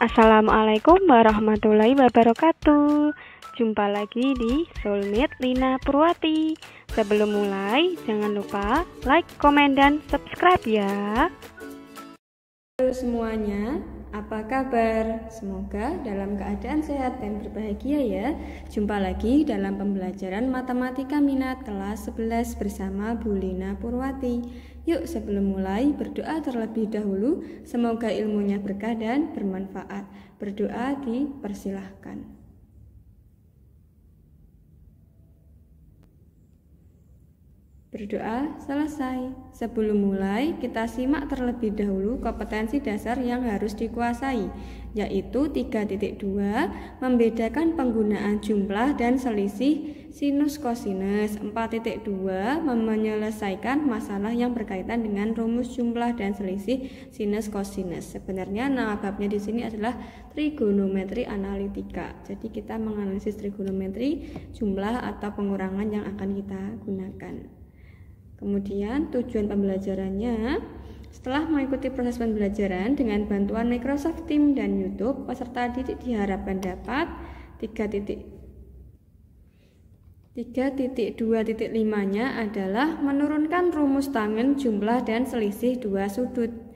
Assalamualaikum warahmatullahi wabarakatuh. Jumpa lagi di Soulmate Lina Purwati. Sebelum mulai, jangan lupa like, komen, dan subscribe ya. Halo semuanya, apa kabar? Semoga dalam keadaan sehat dan berbahagia ya. Jumpa lagi dalam pembelajaran matematika minat kelas 11 bersama Bu Lina Purwati. Yuk sebelum mulai berdoa terlebih dahulu, semoga ilmunya berkah dan bermanfaat. Berdoa dipersilahkan. Berdoa selesai. Sebelum mulai, kita simak terlebih dahulu kompetensi dasar yang harus dikuasai, yaitu 3.2 membedakan penggunaan jumlah dan selisih sinus kosinus, 4.2 menyelesaikan masalah yang berkaitan dengan rumus jumlah dan selisih sinus kosinus. Sebenarnya nama babnya di sini adalah trigonometri analitika. Jadi kita menganalisis trigonometri jumlah atau pengurangan yang akan kita gunakan. Kemudian tujuan pembelajarannya setelah mengikuti proses pembelajaran dengan bantuan Microsoft Teams dan YouTube, peserta didik diharapkan dapat 3.2.5-nya adalah menurunkan rumus tangen jumlah dan selisih dua sudut.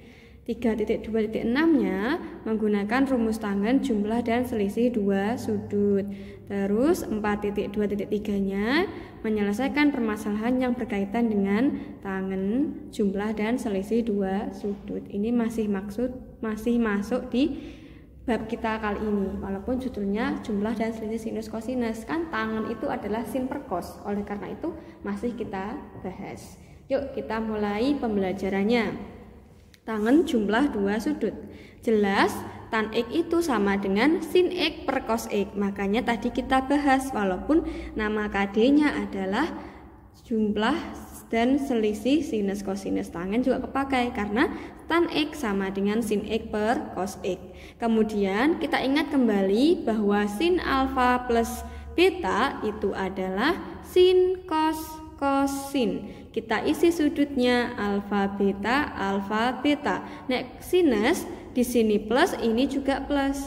3.2.6-nya menggunakan rumus tangan jumlah dan selisih dua sudut. Terus 4.2.3-nya menyelesaikan permasalahan yang berkaitan dengan tangan jumlah dan selisih dua sudut. Ini masih maksud masih masuk di bab kita kali ini walaupun judulnya jumlah dan selisih sinus kosinus kan tangan itu adalah sin per cos oleh karena itu masih kita bahas yuk kita mulai pembelajarannya tangan jumlah dua sudut. Jelas, tan x itu sama dengan sin x per cos x. Makanya tadi kita bahas walaupun nama KD-nya adalah jumlah dan selisih sinus kosinus tangan juga kepakai karena tan x sama dengan sin x per cos x. Kemudian kita ingat kembali bahwa sin alfa plus beta itu adalah sin cos cosin. Kita isi sudutnya alfa beta alfa beta. Nek sinus di sini plus, ini juga plus.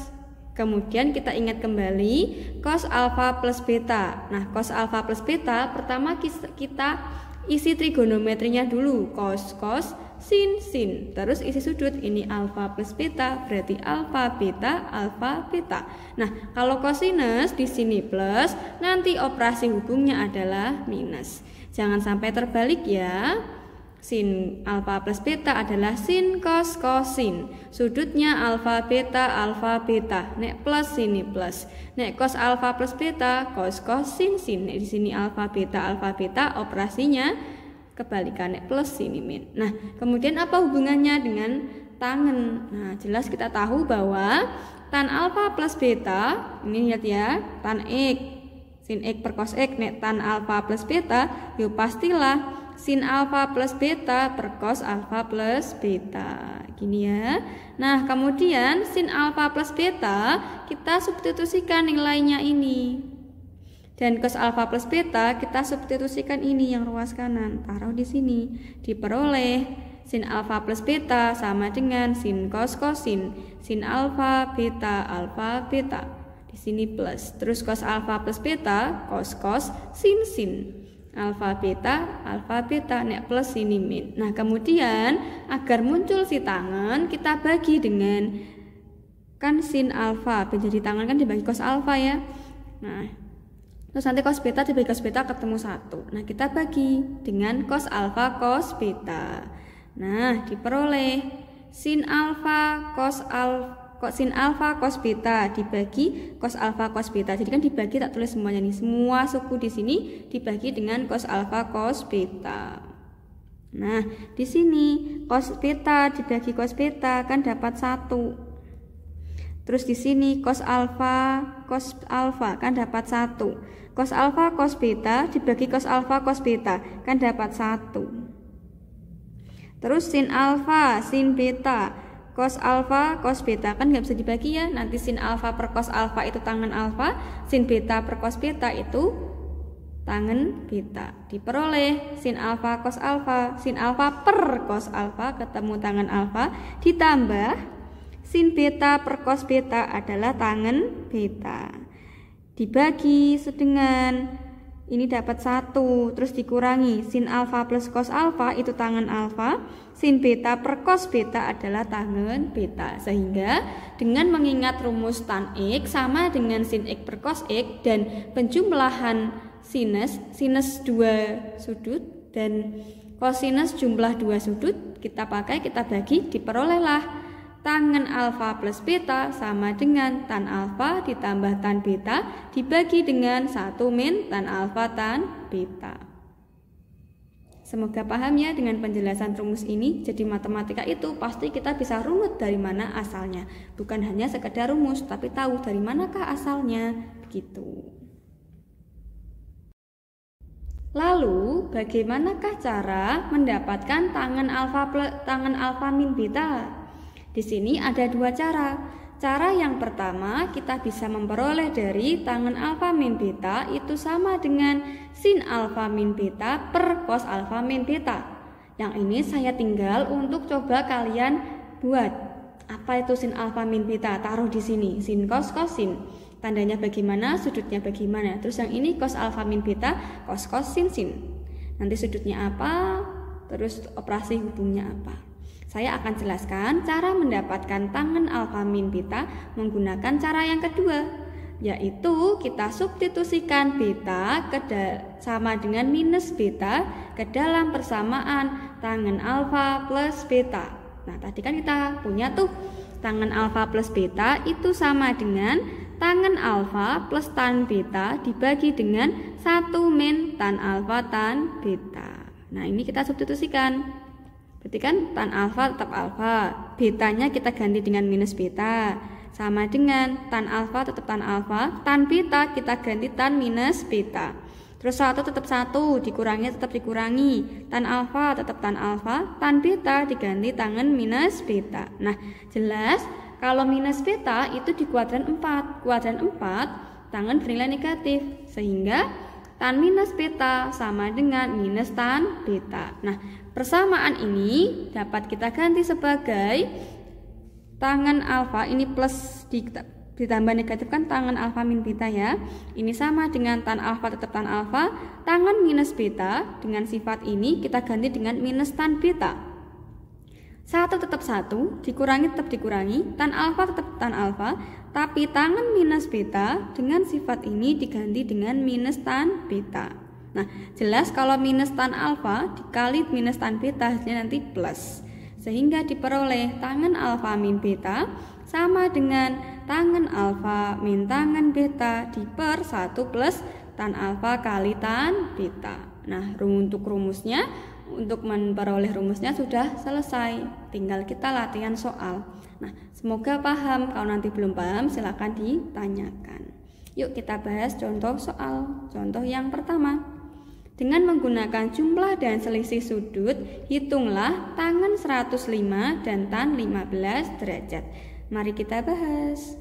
Kemudian kita ingat kembali cos alfa plus beta. Nah, cos alfa plus beta pertama kita isi trigonometrinya dulu, cos cos sin sin. Terus isi sudut ini alfa plus beta, berarti alfa beta alfa beta. Nah, kalau cosinus di sini plus, nanti operasi hubungnya adalah minus. Jangan sampai terbalik ya. Sin alfa plus beta adalah sin cos kosin. Sudutnya alfa beta alfa beta. Nek plus sini plus. Nek cos alfa plus beta cos kosin sin. Nek di sini alfa beta alfa beta operasinya kebalikan nek plus sini min. Nah, kemudian apa hubungannya dengan tangan? Nah, jelas kita tahu bahwa tan alfa plus beta ini lihat ya, tan x Sin X per cos X nek tan alfa plus beta yuk pastilah sin alfa plus beta per cos alfa plus beta gini ya nah kemudian sin alfa plus beta kita substitusikan nilainya ini dan cos alfa plus beta kita substitusikan ini yang ruas kanan taruh di sini diperoleh sin alfa plus beta sama dengan sin cos kosin sin alfa beta alfa beta di sini plus. Terus cos alfa plus beta, cos cos, sin sin. Alfa beta, alfa beta, nek plus sini min. Nah, kemudian agar muncul si tangan, kita bagi dengan kan sin alfa. Jadi tangan kan dibagi cos alfa ya. Nah, terus nanti cos beta dibagi cos beta ketemu satu. Nah, kita bagi dengan cos alfa cos beta. Nah, diperoleh sin alfa cos alfa kosin alfa kos beta dibagi kos alfa kos beta. Jadi kan dibagi tak tulis semuanya nih. Semua suku di sini dibagi dengan kos alfa kos beta. Nah, di sini kos beta dibagi kos beta kan dapat satu. Terus di sini kos alfa kos alfa kan dapat satu. Kos alfa kos beta dibagi kos alfa kos beta kan dapat satu. Terus sin alfa sin beta cos alfa, cos beta kan nggak bisa dibagi ya. Nanti sin alfa per cos alfa itu tangan alfa, sin beta per cos beta itu tangan beta. Diperoleh sin alfa cos alfa, sin alfa per cos alfa ketemu tangan alfa ditambah sin beta per cos beta adalah tangan beta. Dibagi dengan ini dapat satu, terus dikurangi sin alfa plus cos alfa itu tangan alfa sin beta per cos beta adalah tangan beta sehingga dengan mengingat rumus tan x sama dengan sin x per cos x dan penjumlahan sinus sinus 2 sudut dan cosinus jumlah dua sudut kita pakai kita bagi diperolehlah Tangan alfa plus beta sama dengan tan alfa ditambah tan beta dibagi dengan 1 min tan alfa tan beta. Semoga paham ya dengan penjelasan rumus ini. Jadi matematika itu pasti kita bisa runut dari mana asalnya. Bukan hanya sekedar rumus, tapi tahu dari manakah asalnya. Begitu. Lalu, bagaimanakah cara mendapatkan tangan alfa tangan alfa min beta? Di sini ada dua cara. Cara yang pertama, kita bisa memperoleh dari tangan alfa min beta itu sama dengan sin alfa min beta per cos alfa min beta. Yang ini saya tinggal untuk coba kalian buat. Apa itu sin alfa min beta? Taruh di sini, sin cos cos Tandanya bagaimana, sudutnya bagaimana. Terus yang ini cos alfa min beta, cos cos sin sin. Nanti sudutnya apa, terus operasi hubungnya apa. Saya akan jelaskan cara mendapatkan tangan alkamin beta menggunakan cara yang kedua, yaitu kita substitusikan beta ke sama dengan minus beta ke dalam persamaan tangan alfa plus beta. Nah, tadi kan kita punya tuh tangan alfa plus beta itu sama dengan tangan alfa plus tan beta dibagi dengan 1 min tan alfa tan beta. Nah, ini kita substitusikan. Berarti kan tan alfa tetap alfa, betanya kita ganti dengan minus beta. Sama dengan tan alfa tetap tan alfa, tan beta kita ganti tan minus beta. Terus satu tetap satu, dikurangi tetap dikurangi. Tan alfa tetap tan alfa, tan beta diganti tangan minus beta. Nah, jelas kalau minus beta itu di kuadran 4. Kuadran 4 tangan bernilai negatif sehingga tan minus beta sama dengan minus tan beta. Nah, Persamaan ini dapat kita ganti sebagai tangan alfa ini plus ditambah negatif kan tangan alfa min beta ya. Ini sama dengan tan alfa tetap tan alfa, tangan minus beta dengan sifat ini kita ganti dengan minus tan beta. Satu tetap satu, dikurangi tetap dikurangi, tan alfa tetap tan alfa, tapi tangan minus beta dengan sifat ini diganti dengan minus tan beta. Nah, jelas kalau minus tan alfa dikali minus tan beta hasilnya nanti plus. Sehingga diperoleh tangan alfa min beta sama dengan tangan alfa min tangan beta diper 1 plus tan alfa kali tan beta. Nah, untuk rumusnya untuk memperoleh rumusnya sudah selesai. Tinggal kita latihan soal. Nah, semoga paham. Kalau nanti belum paham, silakan ditanyakan. Yuk kita bahas contoh soal. Contoh yang pertama. Dengan menggunakan jumlah dan selisih sudut, hitunglah tangan 105 dan tan 15 derajat. Mari kita bahas.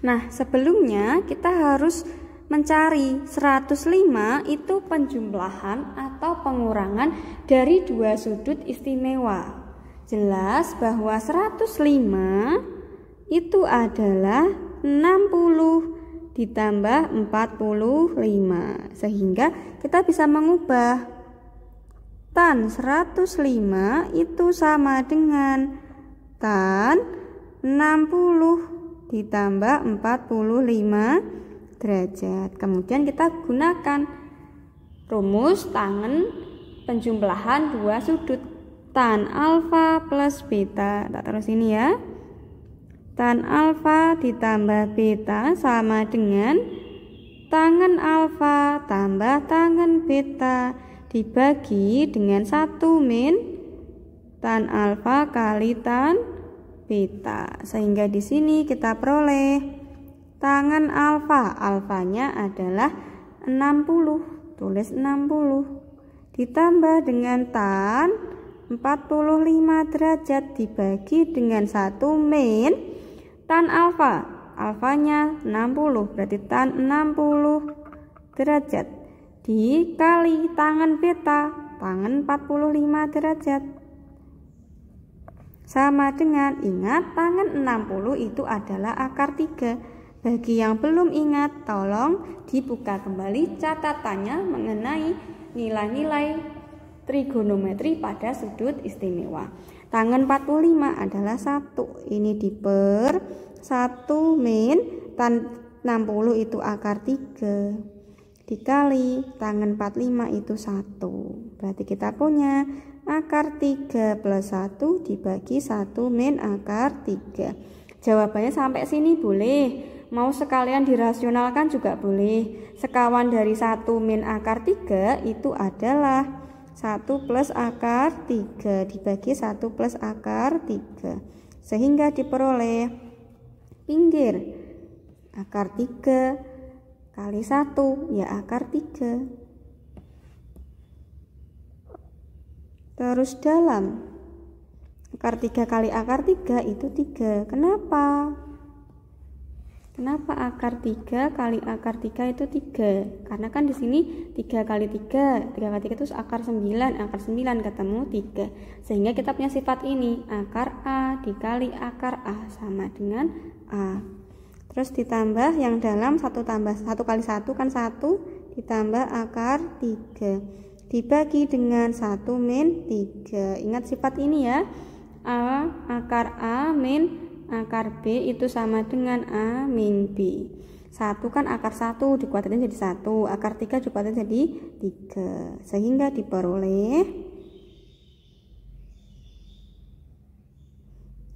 Nah, sebelumnya kita harus mencari 105 itu penjumlahan atau pengurangan dari dua sudut istimewa. Jelas bahwa 105 itu adalah 60 ditambah 45 sehingga kita bisa mengubah tan 105 itu sama dengan tan 60 ditambah 45 derajat kemudian kita gunakan rumus tangan penjumlahan dua sudut tan alfa plus beta tak terus ini ya Tan alfa ditambah beta sama dengan tangan alfa tambah tangan beta dibagi dengan satu min tan alfa kali tan beta. Sehingga di sini kita peroleh tangan alfa. Alfanya adalah 60. Tulis 60 ditambah dengan tan 45 derajat dibagi dengan satu min tan alfa alfanya 60 berarti tan 60 derajat dikali tangan beta tangan 45 derajat sama dengan ingat tangan 60 itu adalah akar 3 bagi yang belum ingat tolong dibuka kembali catatannya mengenai nilai-nilai trigonometri pada sudut istimewa Tangan 45 adalah 1. Ini diper 1 min tan 60 itu akar 3 dikali tangan 45 itu 1. Berarti kita punya akar 3 plus 1 dibagi 1 min akar 3. Jawabannya sampai sini boleh. Mau sekalian dirasionalkan juga boleh. Sekawan dari 1 min akar 3 itu adalah 1 plus akar 3 dibagi 1 plus akar 3 sehingga diperoleh pinggir akar 3 kali 1 ya akar 3 terus dalam akar 3 kali akar 3 itu 3 kenapa? Kenapa akar 3 kali akar 3 itu 3? Karena kan di sini 3 kali 3, 3 kali 3 itu akar 9, akar 9 ketemu 3. Sehingga kita punya sifat ini, akar A dikali akar A sama dengan A. Terus ditambah yang dalam 1 tambah 1 kali 1 kan 1 ditambah akar 3. Dibagi dengan 1 min 3. Ingat sifat ini ya, A akar A min 3 akar B itu sama dengan A min B satu kan akar satu dikuatin jadi 1, akar tiga dikuatin jadi 3. sehingga diperoleh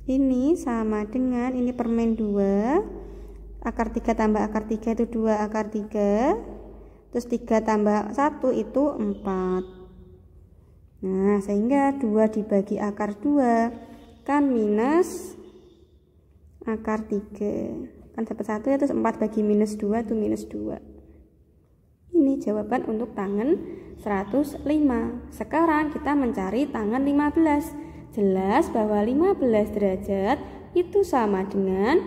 ini sama dengan ini permen 2 akar 3 tambah akar 3 itu 2 akar 3 terus 3 tambah 1 itu 4 nah sehingga 2 dibagi akar 2 kan minus akar 3 kan dapat 1 ya terus 4 bagi minus 2 itu minus 2 ini jawaban untuk tangan 105 sekarang kita mencari tangan 15 jelas bahwa 15 derajat itu sama dengan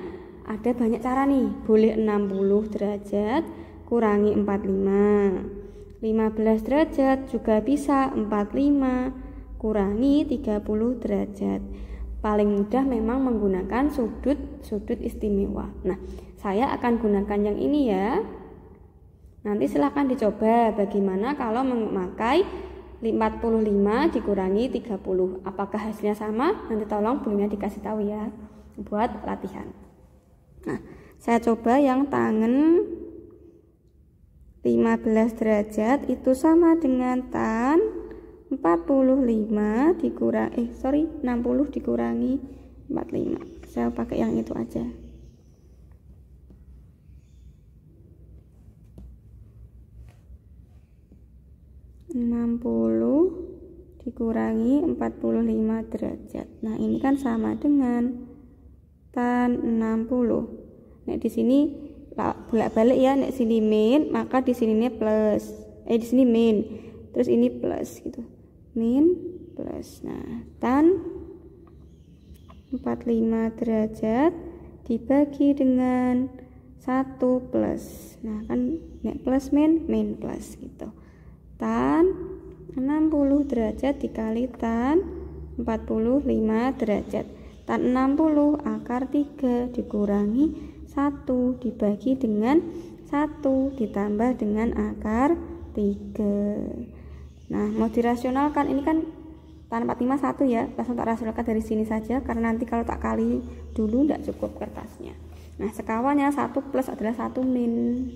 ada banyak cara nih boleh 60 derajat kurangi 45 15 derajat juga bisa 45 kurangi 30 derajat paling mudah memang menggunakan sudut-sudut istimewa. Nah, saya akan gunakan yang ini ya. Nanti silahkan dicoba bagaimana kalau memakai 45 dikurangi 30. Apakah hasilnya sama? Nanti tolong buminya dikasih tahu ya buat latihan. Nah, saya coba yang tangan 15 derajat itu sama dengan tan 45 dikurang eh sorry 60 dikurangi 45 saya pakai yang itu aja enam puluh dikurangi empat puluh lima derajat nah ini kan sama dengan tan enam puluh nek di sini bolak-balik ya nek sini min maka di sini plus eh di sini min terus ini plus gitu min plus nah tan 45 derajat dibagi dengan 1 plus nah kan nek plus min min plus gitu tan 60 derajat dikali tan 45 derajat tan 60 akar 3 dikurangi 1 dibagi dengan 1 ditambah dengan akar 3 Nah, mau dirasionalkan ini kan tanpa 45 satu ya, langsung tak rasionalkan dari sini saja karena nanti kalau tak kali dulu tidak cukup kertasnya. Nah, sekawannya satu plus adalah satu min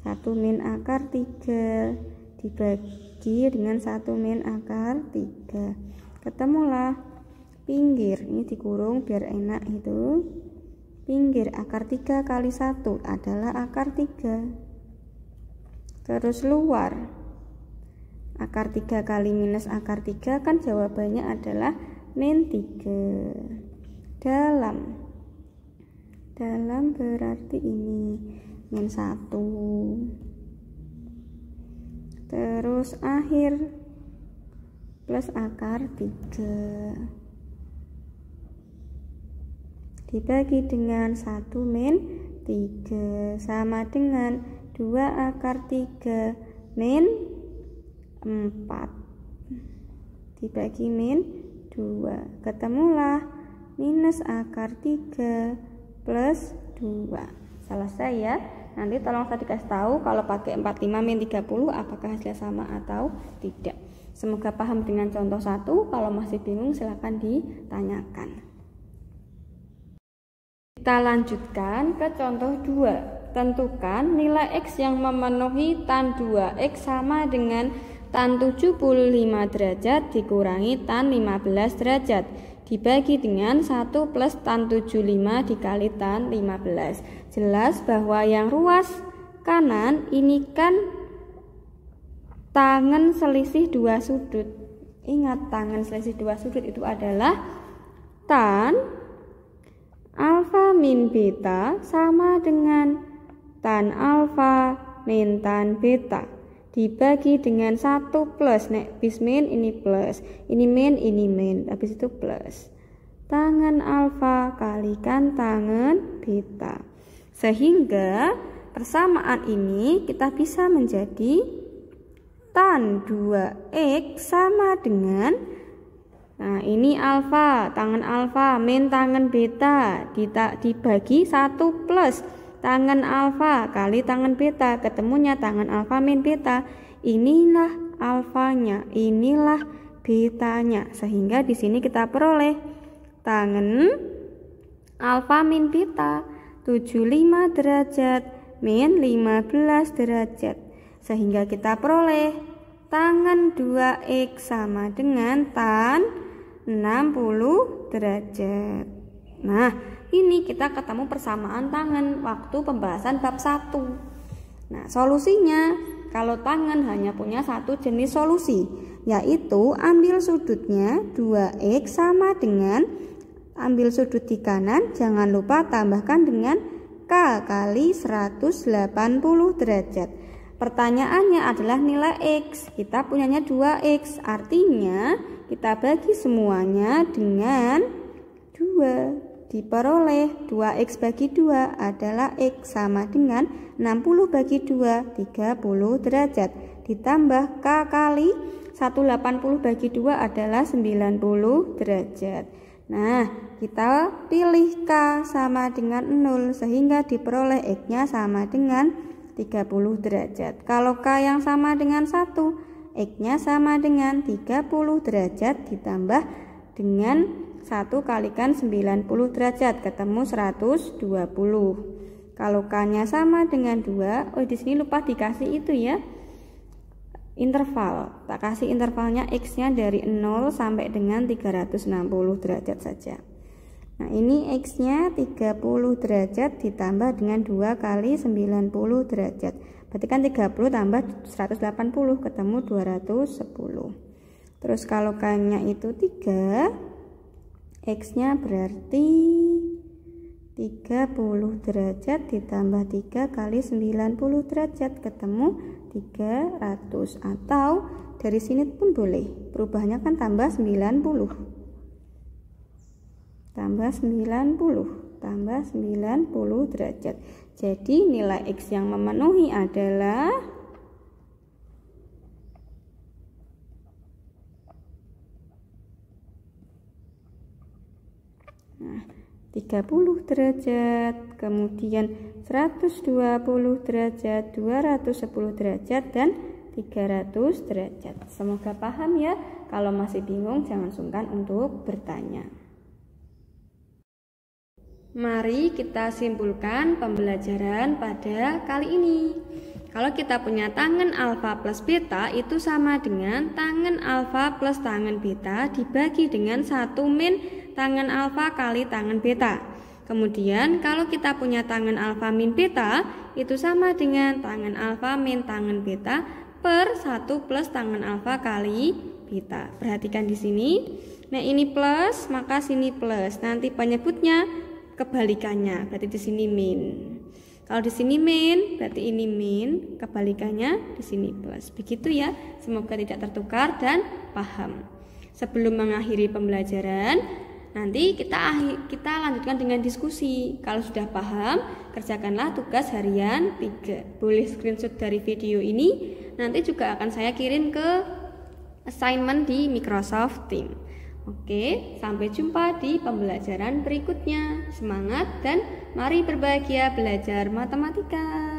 satu min akar tiga dibagi dengan satu min akar tiga Ketemulah pinggir. Ini dikurung biar enak itu. Pinggir akar tiga kali satu adalah akar tiga Terus luar akar 3 kali minus akar 3 kan jawabannya adalah min 3 dalam dalam berarti ini min 1 terus akhir plus akar 3 dibagi dengan 1 min 3 sama dengan 2 akar 3 min 4 dibagi min 2 ketemulah minus akar 3 plus 2 selesai ya nanti tolong saya dikasih tahu kalau pakai 45 min 30 apakah hasilnya sama atau tidak semoga paham dengan contoh satu kalau masih bingung silahkan ditanyakan kita lanjutkan ke contoh 2 tentukan nilai X yang memenuhi tan 2X sama dengan tan 75 derajat dikurangi tan 15 derajat dibagi dengan 1 plus tan 75 dikali tan 15. Jelas bahwa yang ruas kanan ini kan tangan selisih dua sudut. Ingat tangan selisih dua sudut itu adalah tan alfa min beta sama dengan tan alfa min tan beta dibagi dengan satu plus nek bis min ini plus ini min ini min habis itu plus tangan alfa kalikan tangan beta sehingga persamaan ini kita bisa menjadi tan 2x sama dengan nah ini alfa tangan alfa min tangan beta dibagi satu plus tangan alfa kali tangan beta ketemunya tangan alfa min beta inilah alfanya inilah betanya sehingga di sini kita peroleh tangan alfa min beta 75 derajat min 15 derajat sehingga kita peroleh tangan 2x sama dengan tan 60 derajat nah ini kita ketemu persamaan tangan waktu pembahasan bab 1. Nah, solusinya kalau tangan hanya punya satu jenis solusi, yaitu ambil sudutnya 2x sama dengan ambil sudut di kanan, jangan lupa tambahkan dengan k kali 180 derajat. Pertanyaannya adalah nilai x. Kita punyanya 2x. Artinya kita bagi semuanya dengan 2 diperoleh 2x bagi 2 adalah x sama dengan 60 bagi 2 30 derajat ditambah k kali 180 bagi 2 adalah 90 derajat Nah, kita pilih K sama dengan 0 sehingga diperoleh X-nya sama dengan 30 derajat. Kalau K yang sama dengan 1, X-nya sama dengan 30 derajat ditambah dengan 1 kalikan 90 derajat ketemu 120. Kalau K-nya sama dengan 2, oh di sini lupa dikasih itu ya. Interval, tak kasih intervalnya X-nya dari 0 sampai dengan 360 derajat saja. Nah ini X-nya 30 derajat ditambah dengan 2 kali 90 derajat. Berarti kan 30 tambah 180 ketemu 210. Terus kalau K-nya itu 3, X-nya berarti 30 derajat ditambah 3 kali 90 derajat ketemu 300 atau dari sini pun boleh perubahannya kan tambah 90 tambah 90 tambah 90 derajat jadi nilai X yang memenuhi adalah 30 derajat, kemudian 120 derajat, 210 derajat, dan 300 derajat. Semoga paham ya. Kalau masih bingung, jangan sungkan untuk bertanya. Mari kita simpulkan pembelajaran pada kali ini. Kalau kita punya tangan alfa plus beta itu sama dengan tangan alfa plus tangan beta dibagi dengan 1 min tangan alfa kali tangan beta. Kemudian kalau kita punya tangan alfa min beta itu sama dengan tangan alfa min tangan beta per 1 plus tangan alfa kali beta. Perhatikan di sini. Nah, ini plus, maka sini plus. Nanti penyebutnya kebalikannya. Berarti di sini min. Kalau di sini min, berarti ini min, kebalikannya di sini plus. Begitu ya. Semoga tidak tertukar dan paham. Sebelum mengakhiri pembelajaran, Nanti kita kita lanjutkan dengan diskusi. Kalau sudah paham, kerjakanlah tugas harian 3. Boleh screenshot dari video ini. Nanti juga akan saya kirim ke assignment di Microsoft Teams. Oke, sampai jumpa di pembelajaran berikutnya. Semangat dan mari berbahagia belajar matematika.